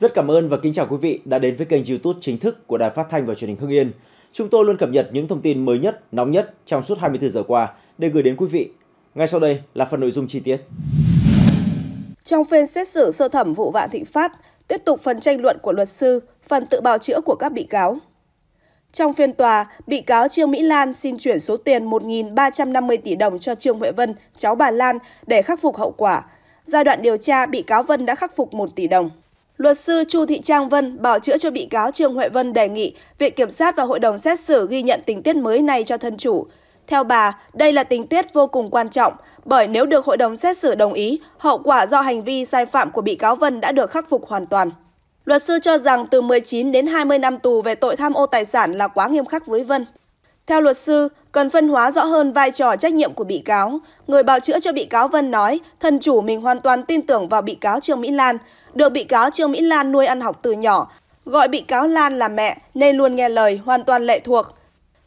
Rất cảm ơn và kính chào quý vị đã đến với kênh YouTube chính thức của Đài Phát thanh và Truyền hình Hưng Yên. Chúng tôi luôn cập nhật những thông tin mới nhất, nóng nhất trong suốt 24 giờ qua để gửi đến quý vị. Ngay sau đây là phần nội dung chi tiết. Trong phiên xét xử sơ thẩm vụ Vạn Thịnh Phát, tiếp tục phần tranh luận của luật sư, phần tự bào chữa của các bị cáo. Trong phiên tòa, bị cáo Trương Mỹ Lan xin chuyển số tiền 1.350 tỷ đồng cho Trương Huệ Vân, cháu bà Lan, để khắc phục hậu quả. Giai đoạn điều tra, bị cáo Vân đã khắc phục 1 tỷ đồng. Luật sư Chu Thị Trang Vân bảo chữa cho bị cáo Trương Huệ Vân đề nghị Viện Kiểm sát và Hội đồng xét xử ghi nhận tình tiết mới này cho thân chủ. Theo bà, đây là tình tiết vô cùng quan trọng, bởi nếu được Hội đồng xét xử đồng ý, hậu quả do hành vi sai phạm của bị cáo Vân đã được khắc phục hoàn toàn. Luật sư cho rằng từ 19 đến 20 năm tù về tội tham ô tài sản là quá nghiêm khắc với Vân. Theo luật sư, cần phân hóa rõ hơn vai trò trách nhiệm của bị cáo. Người bào chữa cho bị cáo Vân nói, thân chủ mình hoàn toàn tin tưởng vào bị cáo Trương Mỹ Lan, được bị cáo Trương Mỹ Lan nuôi ăn học từ nhỏ, gọi bị cáo Lan là mẹ nên luôn nghe lời, hoàn toàn lệ thuộc.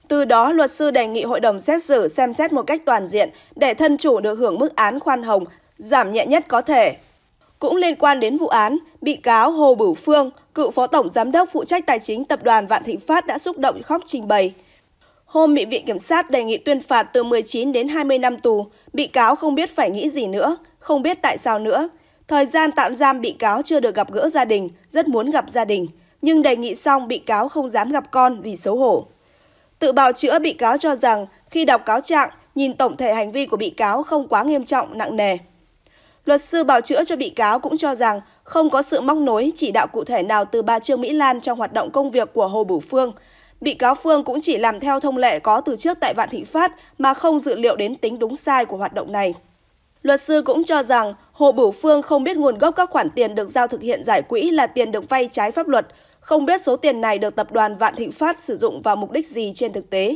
Từ đó, luật sư đề nghị hội đồng xét xử xem xét một cách toàn diện để thân chủ được hưởng mức án khoan hồng, giảm nhẹ nhất có thể. Cũng liên quan đến vụ án, bị cáo Hồ Bửu Phương, cựu phó tổng giám đốc phụ trách tài chính tập đoàn Vạn Thịnh Phát đã xúc động khóc trình bày. Hôm bị viện kiểm sát đề nghị tuyên phạt từ 19 đến 20 năm tù, bị cáo không biết phải nghĩ gì nữa, không biết tại sao nữa. Thời gian tạm giam bị cáo chưa được gặp gỡ gia đình, rất muốn gặp gia đình, nhưng đề nghị xong bị cáo không dám gặp con vì xấu hổ. Tự bào chữa bị cáo cho rằng khi đọc cáo trạng, nhìn tổng thể hành vi của bị cáo không quá nghiêm trọng, nặng nề. Luật sư bào chữa cho bị cáo cũng cho rằng không có sự móc nối chỉ đạo cụ thể nào từ bà Trương Mỹ Lan trong hoạt động công việc của Hồ Bửu Phương. Bị cáo Phương cũng chỉ làm theo thông lệ có từ trước tại Vạn Thịnh Phát mà không dự liệu đến tính đúng sai của hoạt động này. Luật sư cũng cho rằng Hồ Bửu Phương không biết nguồn gốc các khoản tiền được giao thực hiện giải quỹ là tiền được vay trái pháp luật, không biết số tiền này được tập đoàn Vạn Thịnh Phát sử dụng vào mục đích gì trên thực tế.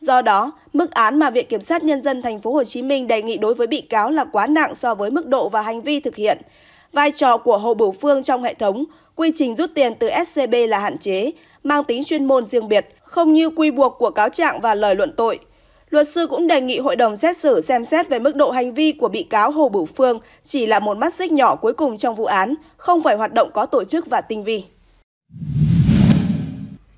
Do đó, mức án mà Viện Kiểm sát Nhân dân Thành phố Hồ Chí Minh đề nghị đối với bị cáo là quá nặng so với mức độ và hành vi thực hiện. Vai trò của Hồ Bửu Phương trong hệ thống, quy trình rút tiền từ SCB là hạn chế, mang tính chuyên môn riêng biệt, không như quy buộc của cáo trạng và lời luận tội – Luật sư cũng đề nghị hội đồng xét xử xem xét về mức độ hành vi của bị cáo Hồ Bửu Phương chỉ là một mắt xích nhỏ cuối cùng trong vụ án, không phải hoạt động có tổ chức và tinh vi.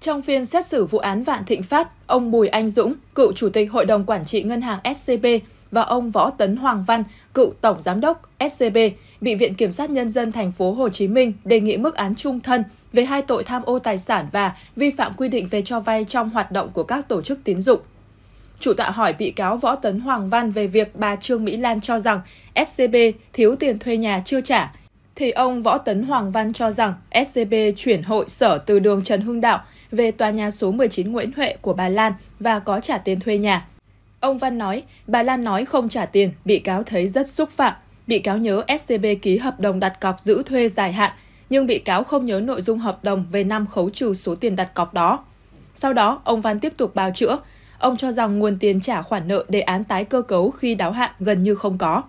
Trong phiên xét xử vụ án Vạn Thịnh Phát, ông Bùi Anh Dũng, cựu chủ tịch Hội đồng Quản trị Ngân hàng SCB và ông Võ Tấn Hoàng Văn, cựu tổng giám đốc SCB, bị Viện Kiểm sát Nhân dân thành phố Hồ Chí Minh đề nghị mức án trung thân về hai tội tham ô tài sản và vi phạm quy định về cho vay trong hoạt động của các tổ chức tín dụng chủ tọa hỏi bị cáo Võ Tấn Hoàng Văn về việc bà Trương Mỹ Lan cho rằng SCB thiếu tiền thuê nhà chưa trả, thì ông Võ Tấn Hoàng Văn cho rằng SCB chuyển hội sở từ đường Trần Hưng Đạo về tòa nhà số 19 Nguyễn Huệ của bà Lan và có trả tiền thuê nhà. Ông Văn nói, bà Lan nói không trả tiền, bị cáo thấy rất xúc phạm. Bị cáo nhớ SCB ký hợp đồng đặt cọc giữ thuê dài hạn, nhưng bị cáo không nhớ nội dung hợp đồng về năm khấu trừ số tiền đặt cọc đó. Sau đó, ông Văn tiếp tục bào chữa, Ông cho rằng nguồn tiền trả khoản nợ đề án tái cơ cấu khi đáo hạn gần như không có.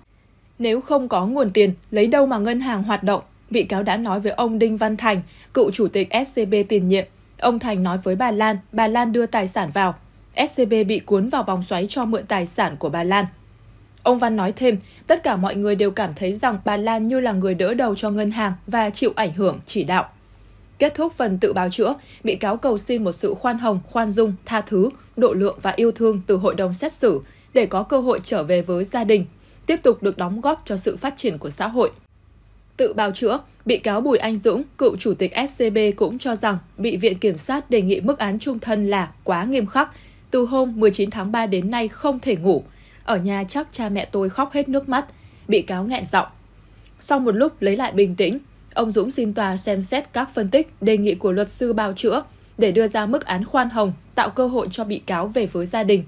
Nếu không có nguồn tiền, lấy đâu mà ngân hàng hoạt động? Bị cáo đã nói với ông Đinh Văn Thành, cựu chủ tịch SCB tiền nhiệm. Ông Thành nói với bà Lan, bà Lan đưa tài sản vào. SCB bị cuốn vào vòng xoáy cho mượn tài sản của bà Lan. Ông Văn nói thêm, tất cả mọi người đều cảm thấy rằng bà Lan như là người đỡ đầu cho ngân hàng và chịu ảnh hưởng, chỉ đạo. Kết thúc phần tự bào chữa, bị cáo cầu xin một sự khoan hồng, khoan dung, tha thứ, độ lượng và yêu thương từ hội đồng xét xử để có cơ hội trở về với gia đình, tiếp tục được đóng góp cho sự phát triển của xã hội. Tự bào chữa, bị cáo Bùi Anh Dũng, cựu chủ tịch SCB cũng cho rằng bị viện kiểm sát đề nghị mức án trung thân là quá nghiêm khắc, từ hôm 19 tháng 3 đến nay không thể ngủ. Ở nhà chắc cha mẹ tôi khóc hết nước mắt, bị cáo nghẹn giọng. Sau một lúc lấy lại bình tĩnh, Ông Dũng xin tòa xem xét các phân tích, đề nghị của luật sư bào chữa để đưa ra mức án khoan hồng, tạo cơ hội cho bị cáo về với gia đình.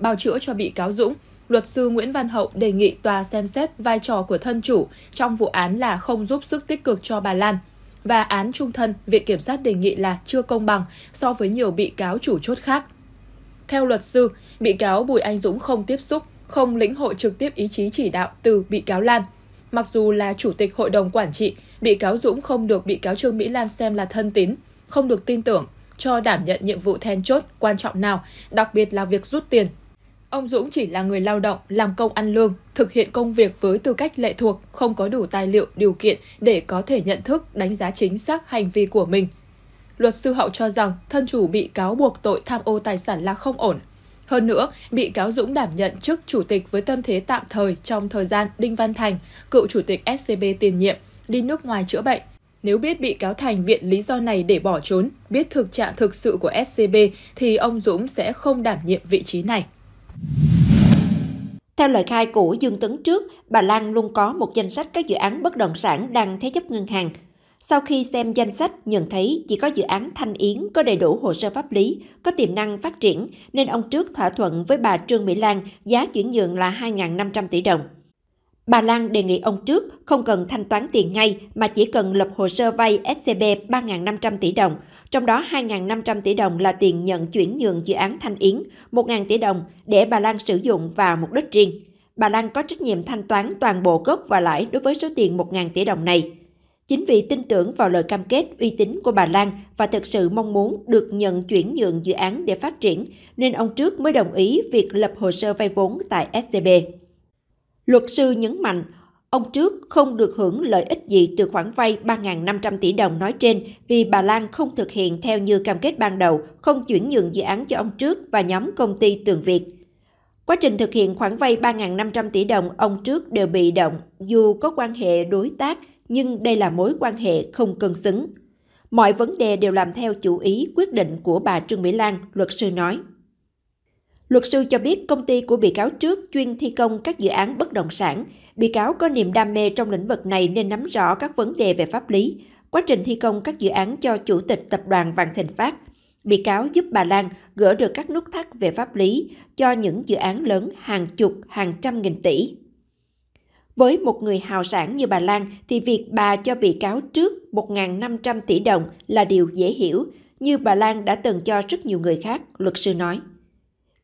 Bào chữa cho bị cáo Dũng, luật sư Nguyễn Văn Hậu đề nghị tòa xem xét vai trò của thân chủ trong vụ án là không giúp sức tích cực cho bà Lan và án trung thân Viện Kiểm sát đề nghị là chưa công bằng so với nhiều bị cáo chủ chốt khác. Theo luật sư, bị cáo Bùi Anh Dũng không tiếp xúc, không lĩnh hội trực tiếp ý chí chỉ đạo từ bị cáo Lan. Mặc dù là chủ tịch hội đồng quản trị bị cáo Dũng không được bị cáo Trương Mỹ Lan xem là thân tín, không được tin tưởng, cho đảm nhận nhiệm vụ then chốt quan trọng nào, đặc biệt là việc rút tiền. Ông Dũng chỉ là người lao động, làm công ăn lương, thực hiện công việc với tư cách lệ thuộc, không có đủ tài liệu, điều kiện để có thể nhận thức, đánh giá chính xác hành vi của mình. Luật sư Hậu cho rằng thân chủ bị cáo buộc tội tham ô tài sản là không ổn. Hơn nữa, bị cáo Dũng đảm nhận chức chủ tịch với tâm thế tạm thời trong thời gian Đinh Văn Thành, cựu chủ tịch SCB tiền nhiệm, đi nước ngoài chữa bệnh. Nếu biết bị cáo Thành viện lý do này để bỏ trốn, biết thực trạng thực sự của SCB thì ông Dũng sẽ không đảm nhiệm vị trí này. Theo lời khai của Dương Tấn trước, bà Lan luôn có một danh sách các dự án bất động sản đang thế chấp ngân hàng. Sau khi xem danh sách, nhận thấy chỉ có dự án Thanh Yến có đầy đủ hồ sơ pháp lý, có tiềm năng phát triển, nên ông trước thỏa thuận với bà Trương Mỹ Lan giá chuyển nhượng là 2.500 tỷ đồng. Bà Lan đề nghị ông trước không cần thanh toán tiền ngay mà chỉ cần lập hồ sơ vay SCB 3.500 tỷ đồng, trong đó 2.500 tỷ đồng là tiền nhận chuyển nhượng dự án Thanh Yến, 1.000 tỷ đồng để bà Lan sử dụng vào mục đích riêng. Bà Lan có trách nhiệm thanh toán toàn bộ gốc và lãi đối với số tiền 1.000 tỷ đồng này. Chính vì tin tưởng vào lời cam kết uy tín của bà Lan và thực sự mong muốn được nhận chuyển nhượng dự án để phát triển, nên ông trước mới đồng ý việc lập hồ sơ vay vốn tại SCB. Luật sư nhấn mạnh, ông trước không được hưởng lợi ích gì từ khoản vay 3.500 tỷ đồng nói trên vì bà Lan không thực hiện theo như cam kết ban đầu, không chuyển nhượng dự án cho ông trước và nhóm công ty Tường Việt. Quá trình thực hiện khoản vay 3.500 tỷ đồng, ông trước đều bị động, dù có quan hệ đối tác, nhưng đây là mối quan hệ không cân xứng. Mọi vấn đề đều làm theo chủ ý quyết định của bà Trương Mỹ Lan, luật sư nói. Luật sư cho biết công ty của bị cáo trước chuyên thi công các dự án bất động sản. Bị cáo có niềm đam mê trong lĩnh vực này nên nắm rõ các vấn đề về pháp lý. Quá trình thi công các dự án cho Chủ tịch Tập đoàn Vạn Thịnh Phát, bị cáo giúp bà Lan gỡ được các nút thắt về pháp lý cho những dự án lớn hàng chục, hàng trăm nghìn tỷ. Với một người hào sản như bà Lan thì việc bà cho bị cáo trước 1.500 tỷ đồng là điều dễ hiểu, như bà Lan đã từng cho rất nhiều người khác, luật sư nói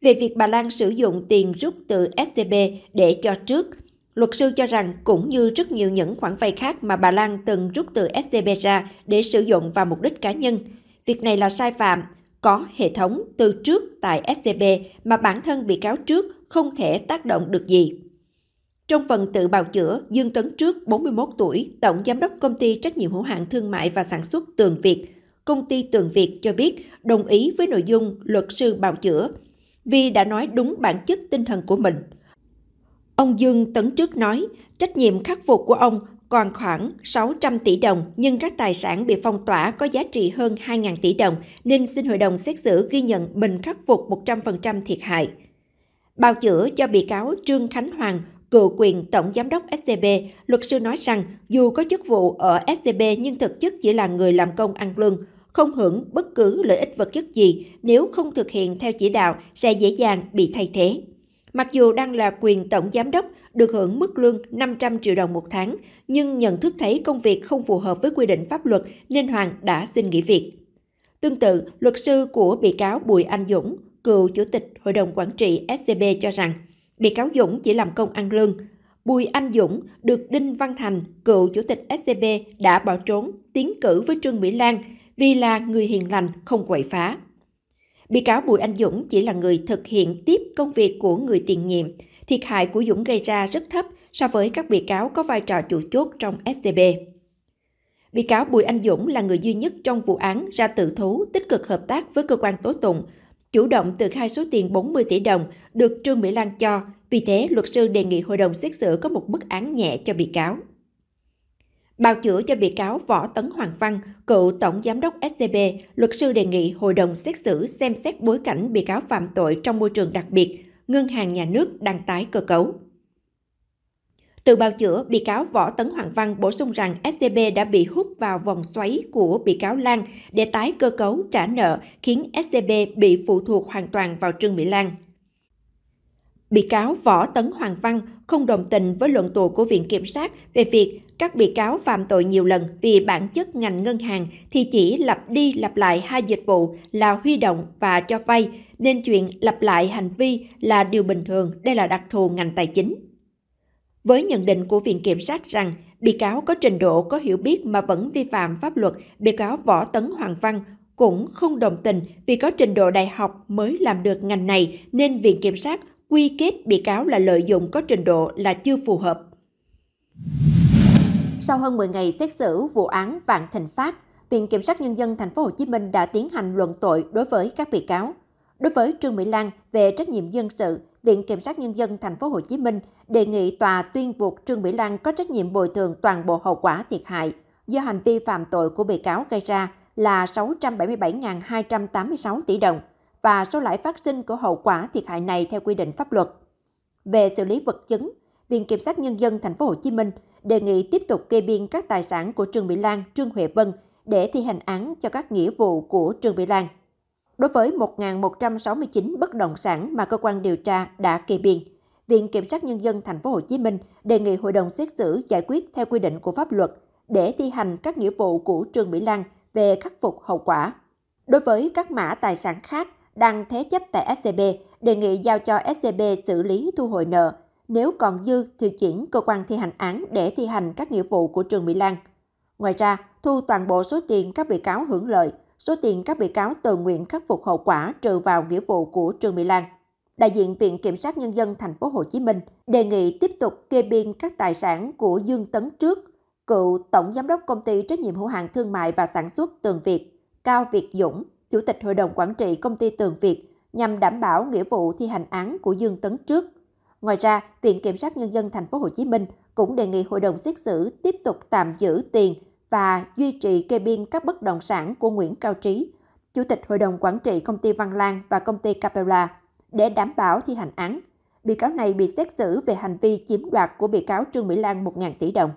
về việc bà Lan sử dụng tiền rút từ SCB để cho trước. Luật sư cho rằng cũng như rất nhiều những khoản vay khác mà bà Lan từng rút từ SCB ra để sử dụng vào mục đích cá nhân. Việc này là sai phạm, có hệ thống từ trước tại SCB mà bản thân bị cáo trước không thể tác động được gì. Trong phần tự bào chữa, Dương Tấn Trước, 41 tuổi, tổng giám đốc công ty trách nhiệm hữu hạn thương mại và sản xuất Tường Việt, công ty Tường Việt cho biết đồng ý với nội dung luật sư bào chữa, vì đã nói đúng bản chất tinh thần của mình. Ông Dương Tấn Trước nói, trách nhiệm khắc phục của ông còn khoảng 600 tỷ đồng nhưng các tài sản bị phong tỏa có giá trị hơn 2.000 tỷ đồng nên xin hội đồng xét xử ghi nhận mình khắc phục 100% thiệt hại. Bào chữa cho bị cáo Trương Khánh Hoàng, cựu quyền tổng giám đốc SCB, luật sư nói rằng dù có chức vụ ở SCB nhưng thực chất chỉ là người làm công ăn lương, không hưởng bất cứ lợi ích vật chất gì nếu không thực hiện theo chỉ đạo sẽ dễ dàng bị thay thế. Mặc dù đang là quyền tổng giám đốc, được hưởng mức lương 500 triệu đồng một tháng, nhưng nhận thức thấy công việc không phù hợp với quy định pháp luật nên Hoàng đã xin nghỉ việc. Tương tự, luật sư của bị cáo Bùi Anh Dũng, cựu chủ tịch Hội đồng Quản trị SCB cho rằng, bị cáo Dũng chỉ làm công ăn lương. Bùi Anh Dũng được Đinh Văn Thành, cựu chủ tịch SCB đã bỏ trốn, tiến cử với Trương Mỹ Lan, vì là người hiền lành không quậy phá. Bị cáo Bùi Anh Dũng chỉ là người thực hiện tiếp công việc của người tiền nhiệm, thiệt hại của Dũng gây ra rất thấp so với các bị cáo có vai trò chủ chốt trong SCB. Bị cáo Bùi Anh Dũng là người duy nhất trong vụ án ra tự thú tích cực hợp tác với cơ quan tố tụng, chủ động từ khai số tiền 40 tỷ đồng được Trương Mỹ Lan cho, vì thế luật sư đề nghị hội đồng xét xử có một mức án nhẹ cho bị cáo. Bào chữa cho bị cáo Võ Tấn Hoàng Văn, cựu Tổng Giám đốc SCB, luật sư đề nghị hội đồng xét xử xem xét bối cảnh bị cáo phạm tội trong môi trường đặc biệt, ngân hàng nhà nước đang tái cơ cấu. Từ bào chữa, bị cáo Võ Tấn Hoàng Văn bổ sung rằng SCB đã bị hút vào vòng xoáy của bị cáo Lan để tái cơ cấu trả nợ, khiến SCB bị phụ thuộc hoàn toàn vào Trương Mỹ Lan. Bị cáo Võ Tấn Hoàng Văn không đồng tình với luận tù của Viện Kiểm sát về việc các bị cáo phạm tội nhiều lần vì bản chất ngành ngân hàng thì chỉ lặp đi lặp lại hai dịch vụ là huy động và cho vay, nên chuyện lặp lại hành vi là điều bình thường, đây là đặc thù ngành tài chính. Với nhận định của Viện Kiểm sát rằng bị cáo có trình độ có hiểu biết mà vẫn vi phạm pháp luật, bị cáo Võ Tấn Hoàng Văn cũng không đồng tình vì có trình độ đại học mới làm được ngành này nên Viện Kiểm sát quy kết bị cáo là lợi dụng có trình độ là chưa phù hợp. Sau hơn 10 ngày xét xử vụ án Vạn Thịnh Phát, Viện Kiểm sát Nhân dân Thành phố Hồ Chí Minh đã tiến hành luận tội đối với các bị cáo. Đối với Trương Mỹ Lan về trách nhiệm dân sự, Viện Kiểm sát Nhân dân Thành phố Hồ Chí Minh đề nghị tòa tuyên buộc Trương Mỹ Lan có trách nhiệm bồi thường toàn bộ hậu quả thiệt hại do hành vi phạm tội của bị cáo gây ra là 677.286 tỷ đồng và số lãi phát sinh của hậu quả thiệt hại này theo quy định pháp luật. Về xử lý vật chứng, Viện Kiểm sát Nhân dân Thành phố Hồ Chí Minh đề nghị tiếp tục kê biên các tài sản của Trương Mỹ Lan, Trương Huệ Vân để thi hành án cho các nghĩa vụ của Trương Mỹ Lan. Đối với 1.169 bất động sản mà cơ quan điều tra đã kê biên, Viện Kiểm sát Nhân dân Thành phố Hồ Chí Minh đề nghị hội đồng xét xử giải quyết theo quy định của pháp luật để thi hành các nghĩa vụ của Trương Mỹ Lan về khắc phục hậu quả. Đối với các mã tài sản khác đang thế chấp tại SCB, đề nghị giao cho SCB xử lý thu hồi nợ. Nếu còn dư thì chuyển cơ quan thi hành án để thi hành các nghĩa vụ của trường Mỹ Lan. Ngoài ra, thu toàn bộ số tiền các bị cáo hưởng lợi, số tiền các bị cáo tự nguyện khắc phục hậu quả trừ vào nghĩa vụ của trường Mỹ Lan. Đại diện Viện Kiểm sát Nhân dân Thành phố Hồ Chí Minh đề nghị tiếp tục kê biên các tài sản của Dương Tấn Trước, cựu Tổng Giám đốc Công ty Trách nhiệm hữu hạn Thương mại và Sản xuất Tường Việt, Cao Việt Dũng, Chủ tịch Hội đồng Quản trị Công ty Tường Việt nhằm đảm bảo nghĩa vụ thi hành án của Dương Tấn trước. Ngoài ra, Viện Kiểm sát Nhân dân Thành phố Hồ Chí Minh cũng đề nghị hội đồng xét xử tiếp tục tạm giữ tiền và duy trì kê biên các bất động sản của Nguyễn Cao Trí, Chủ tịch Hội đồng Quản trị Công ty Văn Lang và Công ty Capella để đảm bảo thi hành án. Bị cáo này bị xét xử về hành vi chiếm đoạt của bị cáo Trương Mỹ Lan 1.000 tỷ đồng.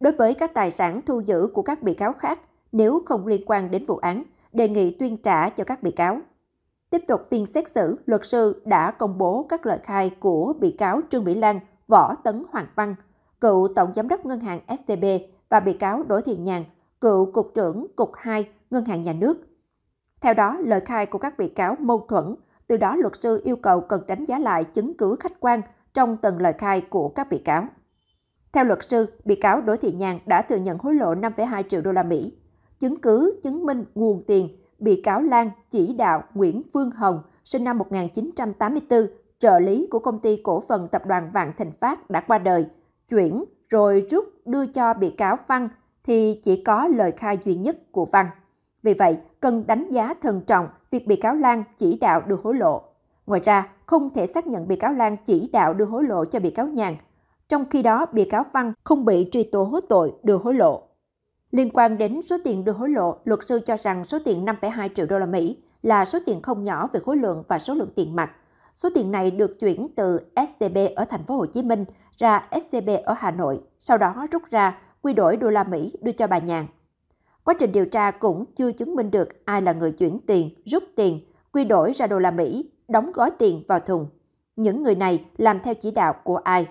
Đối với các tài sản thu giữ của các bị cáo khác, nếu không liên quan đến vụ án, đề nghị tuyên trả cho các bị cáo. Tiếp tục phiên xét xử, luật sư đã công bố các lời khai của bị cáo Trương Mỹ Lan, Võ Tấn Hoàng Văn, cựu Tổng Giám đốc Ngân hàng STB và bị cáo Đỗ Thị Nhàn, cựu Cục trưởng Cục 2 Ngân hàng Nhà nước. Theo đó, lời khai của các bị cáo mâu thuẫn, từ đó luật sư yêu cầu cần đánh giá lại chứng cứ khách quan trong từng lời khai của các bị cáo. Theo luật sư, bị cáo Đỗ Thị Nhàn đã thừa nhận hối lộ 5,2 triệu đô la Mỹ chứng cứ chứng minh nguồn tiền bị cáo Lan chỉ đạo Nguyễn Phương Hồng, sinh năm 1984, trợ lý của công ty cổ phần tập đoàn Vạn Thịnh Phát đã qua đời, chuyển rồi rút đưa cho bị cáo Văn thì chỉ có lời khai duy nhất của Văn. Vì vậy, cần đánh giá thận trọng việc bị cáo Lan chỉ đạo đưa hối lộ. Ngoài ra, không thể xác nhận bị cáo Lan chỉ đạo đưa hối lộ cho bị cáo Nhàn. Trong khi đó, bị cáo Văn không bị truy tố tội đưa hối lộ. Liên quan đến số tiền đưa hối lộ, luật sư cho rằng số tiền 5,2 triệu đô la Mỹ là số tiền không nhỏ về khối lượng và số lượng tiền mặt. Số tiền này được chuyển từ SCB ở thành phố Hồ Chí Minh ra SCB ở Hà Nội, sau đó rút ra quy đổi đô la Mỹ đưa cho bà Nhàn. Quá trình điều tra cũng chưa chứng minh được ai là người chuyển tiền, rút tiền, quy đổi ra đô la Mỹ, đóng gói tiền vào thùng. Những người này làm theo chỉ đạo của ai?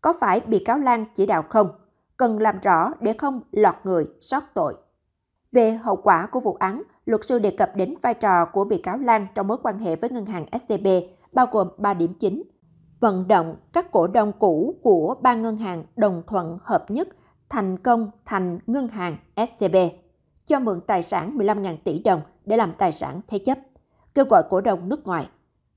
Có phải bị cáo Lan chỉ đạo không? cần làm rõ để không lọt người sót tội. Về hậu quả của vụ án, luật sư đề cập đến vai trò của bị cáo Lan trong mối quan hệ với ngân hàng SCB, bao gồm 3 điểm chính. Vận động các cổ đông cũ của ba ngân hàng đồng thuận hợp nhất thành công thành ngân hàng SCB, cho mượn tài sản 15.000 tỷ đồng để làm tài sản thế chấp, kêu gọi cổ đông nước ngoài.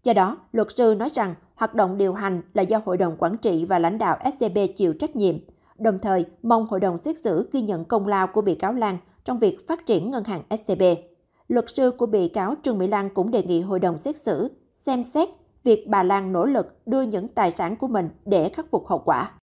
Do đó, luật sư nói rằng hoạt động điều hành là do hội đồng quản trị và lãnh đạo SCB chịu trách nhiệm – đồng thời mong hội đồng xét xử ghi nhận công lao của bị cáo Lan trong việc phát triển ngân hàng SCB. Luật sư của bị cáo Trương Mỹ Lan cũng đề nghị hội đồng xét xử xem xét việc bà Lan nỗ lực đưa những tài sản của mình để khắc phục hậu quả.